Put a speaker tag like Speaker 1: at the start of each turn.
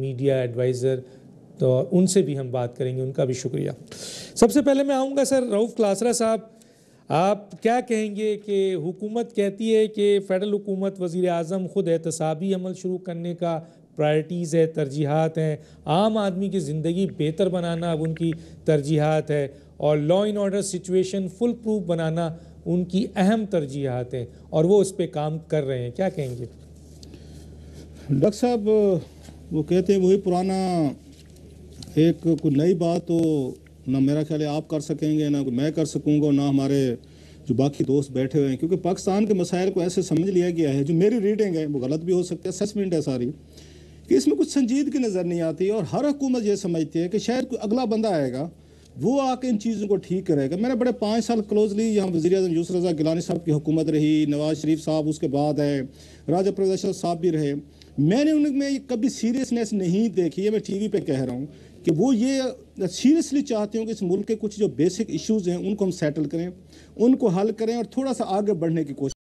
Speaker 1: media adviser तो उनसे भी हम बात करेंगे उनका भी शुक्रिया सबसे पहले मैं आऊँगा सर रऊफ़ क्लासरा साहब आप क्या कहेंगे कि हुकूमत कहती है कि फेडरल हुकूमत वज़ी अजम ख़ुद एहतसाबी अमल शुरू करने का प्रायरिटीज़ है तरजीहत हैं आम आदमी की ज़िंदगी बेहतर बनाना अब उनकी तरजीहत है और law in order situation full proof बनाना उनकी अहम तरजीहत हैं और वो उस पर काम कर रहे हैं क्या कहेंगे
Speaker 2: डॉक्टर साहब वो कहते हैं वही पुराना एक कोई नई बात तो ना मेरा ख्याल है आप कर सकेंगे ना मैं कर सकूँगा ना हमारे जो बाकी दोस्त बैठे हुए हैं क्योंकि पाकिस्तान के मसाइल को ऐसे समझ लिया गया है जो मेरी रीडिंग है वो गलत भी हो सकती है असेसमेंट है सारी कि इसमें कुछ संजीदगी नज़र नहीं आती और हर हुकूमत ये समझती है कि शायद कोई अगला बंदा आएगा वो आके इन चीज़ों को ठीक करेगा मैंने बड़े पाँच साल क्लोजली यहाँ वजी अजम यूसर रजा गिलानी साहब की हुकूमत रही नवाज शरीफ साहब उसके बाद है राजा प्रदर्शन साहब भी रहे मैंने उनमें कभी सीरियसनेस नहीं देखी है मैं टीवी पे कह रहा हूँ कि वो ये सीरियसली चाहते हो कि इस मुल्क के कुछ जो बेसिक इश्यूज हैं उनको हम सेटल करें उनको हल करें और थोड़ा सा आगे बढ़ने की कोशिश